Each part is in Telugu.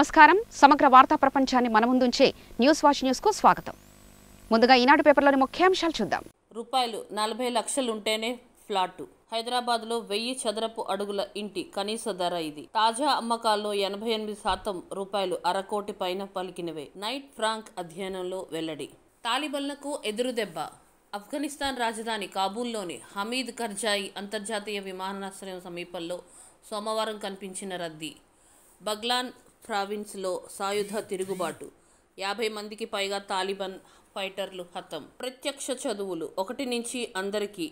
నమస్కారం సమగ్ర వార్తా ప్రపంచాన్ని మన ముందుంచే న్యూస్ వాచ్ న్యూస్ కు స్వాగతం ముందుగా ఈనాడు పేపర్లోని ముఖ్యాంశాలు చూద్దాం రూపాయలు నలభై లక్షలు ఫ్లాట్ ఫ్లాటు హైదరాబాద్లో వెయ్యి చదరపు అడుగుల ఇంటి కనీస ధర ఇది తాజా అమ్మకాల్లో ఎనభై ఎనిమిది శాతం రూపాయలు అరకోటి పైన పలికినవే నైట్ ఫ్రాంక్ అధ్యయనంలో వెల్లడి తాలిబన్లకు ఎదురుదెబ్బ ఆఫ్ఘనిస్తాన్ రాజధాని కాబూల్లోని హమీద్ కర్జాయి అంతర్జాతీయ విమానాశ్రయం సమీపంలో సోమవారం కనిపించిన రద్దీ బగ్లాన్ ప్రావిన్స్లో సాయుధ తిరుగుబాటు యాభై మందికి పైగా తాలిబాన్ ఫైటర్లు హతం ప్రత్యక్ష చదువులు ఒకటి నుంచి అందరికీ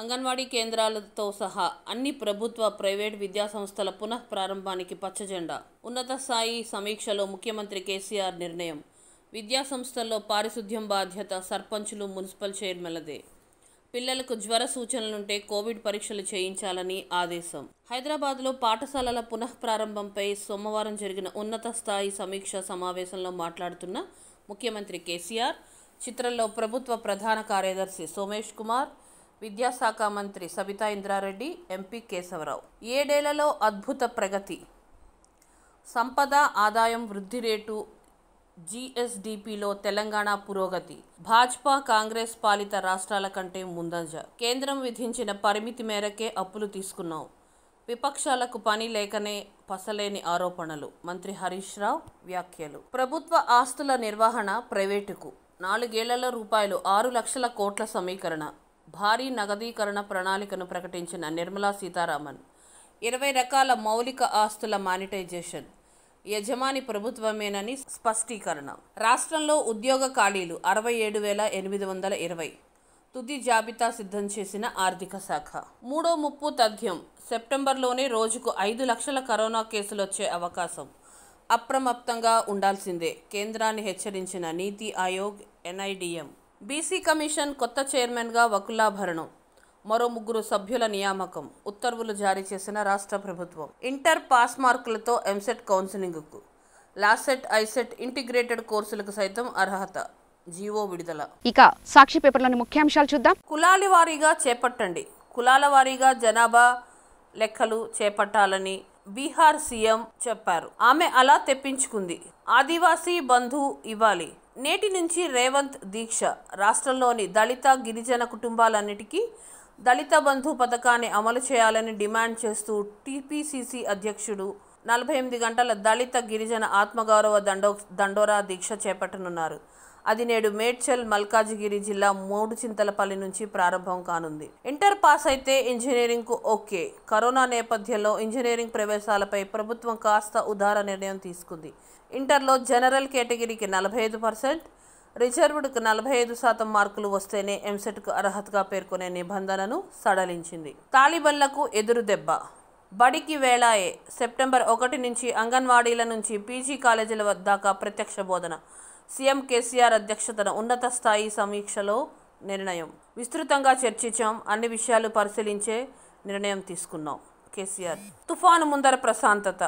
అంగన్వాడీ కేంద్రాలతో సహా అన్ని ప్రభుత్వ ప్రైవేట్ విద్యాసంస్థల పునః ప్రారంభానికి పచ్చజెండా ఉన్నత స్థాయి సమీక్షలో ముఖ్యమంత్రి కేసీఆర్ నిర్ణయం విద్యాసంస్థల్లో పారిశుద్ధ్యం బాధ్యత సర్పంచులు మున్సిపల్ చైర్మన్లదే పిల్లలకు జ్వర సూచనలుంటే కోవిడ్ పరీక్షలు చేయించాలని ఆదేశం హైదరాబాద్లో పాఠశాలల పునః ప్రారంభంపై సోమవారం జరిగిన ఉన్నత స్థాయి సమీక్ష సమావేశంలో మాట్లాడుతున్న ముఖ్యమంత్రి కేసీఆర్ చిత్రంలో ప్రభుత్వ ప్రధాన కార్యదర్శి సోమేష్ కుమార్ విద్యాశాఖ మంత్రి సబితా ఇంద్రారెడ్డి ఎంపీ కేశవరావు ఏడేళ్లలో అద్భుత ప్రగతి సంపద ఆదాయం వృద్ధి రేటు జీఎస్డిపిలో తెలంగాణ పురోగతి భాజపా కాంగ్రెస్ పాలిత రాష్ట్రాల కంటే ముందంజ కేంద్రం విధించిన పరిమితి మేరకే అప్పులు తీసుకున్నాం విపక్షాలకు పని లేకనే పసలేని ఆరోపణలు మంత్రి హరీష్ రావు వ్యాఖ్యలు ప్రభుత్వ ఆస్తుల నిర్వహణ ప్రైవేటుకు నాలుగేళ్లలో రూపాయలు ఆరు లక్షల కోట్ల సమీకరణ భారీ నగదీకరణ ప్రణాళికను ప్రకటించిన నిర్మలా సీతారామన్ ఇరవై రకాల మౌలిక ఆస్తుల మానిటైజేషన్ యజమాని ప్రభుత్వమేనని స్పష్టీకరణ రాష్ట్రంలో ఉద్యోగ ఖాళీలు అరవై ఏడు వేల ఎనిమిది వందల ఇరవై తుది జాబితా సిద్ధం చేసిన ఆర్థిక శాఖ మూడో ముప్పు తథ్యం సెప్టెంబర్లోనే రోజుకు ఐదు లక్షల కరోనా కేసులు వచ్చే అవకాశం అప్రమత్తంగా ఉండాల్సిందే కేంద్రాన్ని హెచ్చరించిన నీతి ఆయోగ్ ఎన్ఐడిఎం బీసీ కమిషన్ కొత్త చైర్మన్గా వకులాభరణం మరో ముగ్గురు సభ్యుల నియామకం ఉత్తర్వులు జారీ చేసిన రాష్ట్ర ప్రభుత్వం ఇంటర్ పాస్ మార్కులతో ఎంసెట్ కౌన్సిలింగ్కు లాసెట్ ఐసెట్ ఇంటిగ్రేటెడ్ కోర్సులకు సైతం అర్హత జీవో విడుదల ఇక సాక్షి పేపర్లోని ముఖ్యాంశాలు చూద్దాం కులాల వారీగా చేపట్టండి కులాల వారీగా జనాభా లెక్కలు చేపట్టాలని బీహార్ సీఎం చెప్పారు ఆమె అలా తెప్పించుకుంది ఆదివాసీ బంధు ఇవ్వాలి నేటి నుంచి రేవంత్ దీక్ష రాష్ట్రంలోని దళిత గిరిజన కుటుంబాలన్నిటికీ దళిత బంధు పథకాన్ని అమలు చేయాలని డిమాండ్ చేస్తూ టీపీసీసీ అధ్యక్షుడు నలభై ఎనిమిది గంటల దళిత గిరిజన ఆత్మగౌరవ దండో దండోరా దీక్ష చేపట్టనున్నారు అది నేడు మేడ్చల్ మల్కాజిగిరి జిల్లా మూడు చింతలపల్లి నుంచి ప్రారంభం కానుంది ఇంటర్ పాస్ అయితే ఇంజనీరింగ్కు ఓకే కరోనా నేపథ్యంలో ఇంజనీరింగ్ ప్రవేశాలపై ప్రభుత్వం కాస్త ఉదార నిర్ణయం తీసుకుంది ఇంటర్లో జనరల్ కేటగిరీకి నలభై ఐదు పర్సెంట్ రిజర్వ్డ్కు నలభై ఐదు శాతం మార్కులు వస్తేనే ఎంసెట్కు అర్హతగా పేర్కొనే నిబంధనను సడలించింది తాలిబన్లకు ఎదురు దెబ్బ బడికి వేళాయే సెప్టెంబర్ ఒకటి నుంచి అంగన్వాడీల నుంచి పీజీ కాలేజీల దాకా ప్రత్యక్ష బోధన సీఎం కేసీఆర్ అధ్యక్షతన ఉన్నత స్థాయి సమీక్షలో నిర్ణయం విస్తృతంగా చర్చించాం అన్ని విషయాలు పరిశీలించే నిర్ణయం తీసుకున్నాం కేసీఆర్ తుఫాను ముందర ప్రశాంతత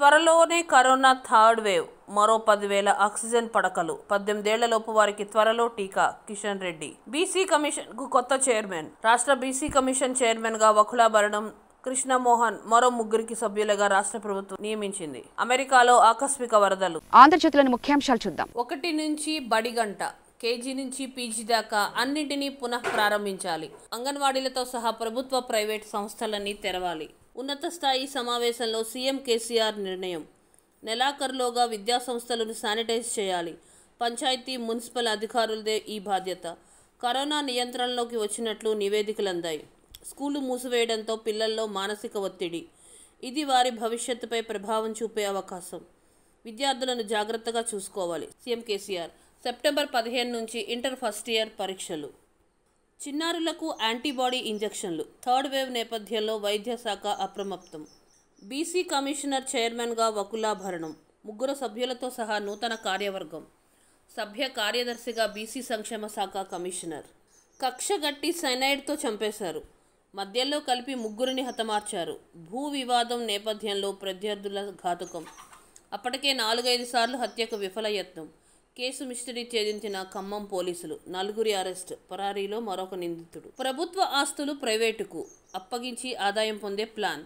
త్వరలోనే కరోనా థర్డ్ వేవ్ మరో పదివేల ఆక్సిజన్ పడకలు పద్దెనిమిదేళ్లలోపు వారికి త్వరలో టీకా కిషన్ రెడ్డి బీసీ కమిషన్ కు కొత్త చైర్మన్ రాష్ట్ర బీసీ కమిషన్ చైర్మన్ గా వకులాభరణం కృష్ణమోహన్ మరో ముగ్గురికి సభ్యులుగా రాష్ట్ర ప్రభుత్వం నియమించింది అమెరికాలో ఆకస్మిక వరదలు ఆంధ్రజ్యోతిలోని ముఖ్యాంశాలు చూద్దాం ఒకటి నుంచి బడిగంట కేజీ నుంచి పీజీ దాకా అన్నింటినీ పునః ప్రారంభించాలి అంగన్వాడీలతో సహా ప్రభుత్వ ప్రైవేట్ సంస్థలన్నీ తెరవాలి ఉన్నత స్థాయి సమావేశంలో సీఎం కేసీఆర్ నిర్ణయం నెలాఖరులోగా విద్యా సంస్థలను శానిటైజ్ చేయాలి పంచాయతీ మున్సిపల్ అధికారులదే ఈ బాధ్యత కరోనా నియంత్రణలోకి వచ్చినట్లు నివేదికలందాయి స్కూలు మూసివేయడంతో పిల్లల్లో మానసిక ఒత్తిడి ఇది వారి భవిష్యత్తుపై ప్రభావం చూపే అవకాశం విద్యార్థులను జాగ్రత్తగా చూసుకోవాలి సీఎం కేసీఆర్ సెప్టెంబర్ పదిహేను నుంచి ఇంటర్ ఫస్ట్ ఇయర్ పరీక్షలు చిన్నారులకు యాంటీబాడీ ఇంజెక్షన్లు థర్డ్ వేవ్ నేపథ్యంలో వైద్య శాఖ అప్రమత్తం బీసీ కమిషనర్ చైర్మన్గా వకులాభరణం ముగ్గురు సభ్యులతో సహా నూతన కార్యవర్గం సభ్య కార్యదర్శిగా బీసీ సంక్షేమ శాఖ కమిషనర్ కక్షగట్టి సైనైడ్తో చంపేశారు మధ్యలో కలిపి ముగ్గురిని హతమార్చారు భూ వివాదం నేపథ్యంలో ప్రత్యర్థుల ఘాతుకం అప్పటికే నాలుగైదు సార్లు హత్యకు విఫలయత్నం కేసు మిస్టరీ ఛేదించిన ఖమ్మం పోలీసులు నలుగురి అరెస్ట్ పరారీలో మరొక నిందితుడు ప్రభుత్వ ఆస్తులు ప్రైవేటుకు అప్పగించి ఆదాయం పొందే ప్లాన్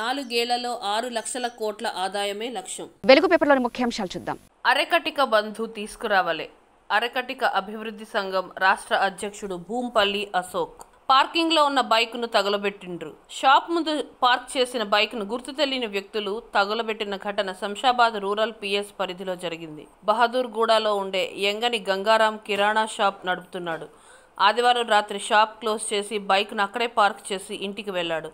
నాలుగేళ్లలో ఆరు లక్షల కోట్ల ఆదాయమే లక్ష్యం వెలుగు పేపర్లోని ముఖ్యాంశాలు చూద్దాం అరకటిక బంధు తీసుకురావలే అరకటిక అభివృద్ధి సంఘం రాష్ట్ర అధ్యక్షుడు భూంపల్లి అశోక్ పార్కింగ్లో ఉన్న బైక్ను తగలబెట్టిండ్రు షాప్ ముందు పార్క్ చేసిన బైక్ను గుర్తు తెలియని వ్యక్తులు తగలబెట్టిన ఘటన శంషాబాద్ రూరల్ పిఎస్ పరిధిలో జరిగింది బహదూర్ గూడాలో ఉండే ఎంగని గంగారాం కిరాణా షాప్ నడుపుతున్నాడు ఆదివారం రాత్రి షాప్ క్లోజ్ చేసి బైక్ను అక్కడే పార్క్ చేసి ఇంటికి వెళ్ళాడు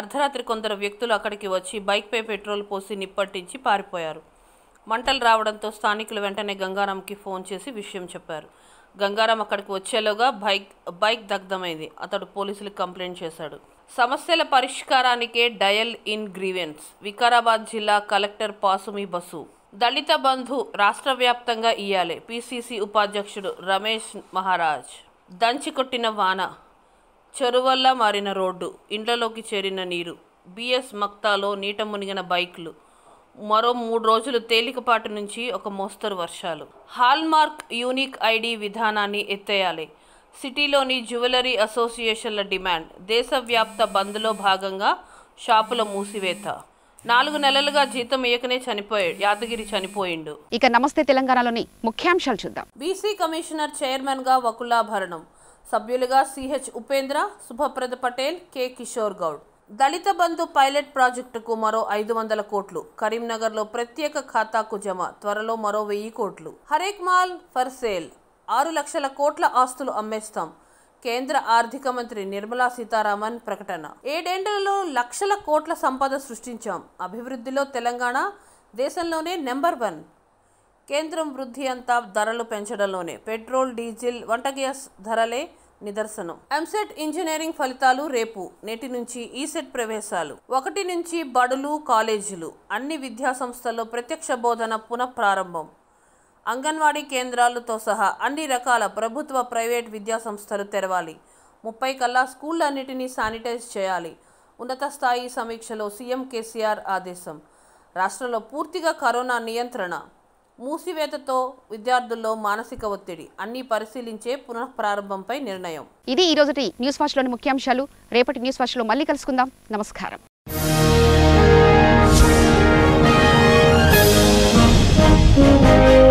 అర్ధరాత్రి కొందరు వ్యక్తులు అక్కడికి వచ్చి బైక్పై పెట్రోల్ పోసి నిప్పట్టించి పారిపోయారు మంటలు రావడంతో స్థానికులు వెంటనే గంగారాంకి ఫోన్ చేసి విషయం చెప్పారు గంగారాం అక్కడికి వచ్చేలోగా బైక్ బైక్ దగ్ధమైంది అతడు పోలీసులకు కంప్లైంట్ చేశాడు సమస్యల పరిష్కారానికే డయల్ ఇన్ గ్రీవెన్స్ వికారాబాద్ జిల్లా కలెక్టర్ పాసుమి బసు దళిత బంధు రాష్ట్ర వ్యాప్తంగా ఇయ్యాలి పిసిసి ఉపాధ్యక్షుడు రమేష్ మహారాజ్ దంచి కొట్టిన వాన చెరువల్లా మారిన రోడ్డు ఇండ్లలోకి చేరిన నీరు బిఎస్ మక్తాలో నీట మునిగిన బైక్లు మరో మూడు రోజులు తేలికపాటి నుంచి ఒక మోస్తరు వర్షాలు హాల్మార్క్ యూనిక్ ఐడి విధానాన్ని ఎత్తేయాలి సిటీలోని జ్యువెలరీ అసోసియేషన్ల డిమాండ్ దేశవ్యాప్త బంద్లో భాగంగా షాపుల మూసివేత నాలుగు నెలలుగా జీతం ఇయకనే చనిపోయాడు యాదగిరి చనిపోయిండు ఇక నమస్తే తెలంగాణలోని ముఖ్యాంశాలు చూద్దాం బీసీ కమిషనర్ చైర్మన్ గా వకులాభరణం సభ్యులుగా CH Upendra Shubhaprada Patel K Kishore Goud Dalita Bandhu pilot ప్రాజెక్టుకు మరో ఐదు వందల కోట్లు కరీంనగర్లో ప్రత్యేక ఖాతాకు జమ త్వరలో మరో వెయ్యి కోట్లు హరేక్ మాల్ ఫర్ సేల్ ఆరు లక్షల కోట్ల ఆస్తులు అమ్మేస్తాం కేంద్ర ఆర్థిక మంత్రి నిర్మలా సీతారామన్ ప్రకటన ఏడేండ్లలో లక్షల కోట్ల సంపద సృష్టించాం అభివృద్ధిలో తెలంగాణ దేశంలోనే నెంబర్ వన్ కేంద్రం వృద్ధి అంతా ధరలు పెంచడంలోనే పెట్రోల్ డీజిల్ వంట గ్యాస్ ధరలే నిదర్శనం ఎంసెట్ ఇంజనీరింగ్ ఫలితాలు రేపు నేటి నుంచి ఈసెట్ ప్రవేశాలు ఒకటి నుంచి బడులు కాలేజీలు అన్ని విద్యా సంస్థల్లో ప్రత్యక్ష బోధన పునః ప్రారంభం అంగన్వాడీ కేంద్రాలతో సహా అన్ని రకాల ప్రభుత్వ ప్రైవేట్ విద్యా సంస్థలు తెరవాలి ముప్పై కల్లా స్కూళ్ళన్నిటినీ శానిటైజ్ చేయాలి ఉన్నత స్థాయి సమీక్షలో సీఎం కేసీఆర్ ఆదేశం రాష్ట్రంలో పూర్తిగా కరోనా నియంత్రణ మూసివేతతో విద్యార్థుల్లో మానసిక ఒత్తిడి అన్ని పరిశీలించే పునఃప్రారంభంపై నిర్ణయం ఇది ఈ రోజు న్యూస్ ఫాష్లోని ముఖ్యాంశాలు రేపటి న్యూస్ ఫాష్లో మళ్ళీ కలుసుకుందాం నమస్కారం thank you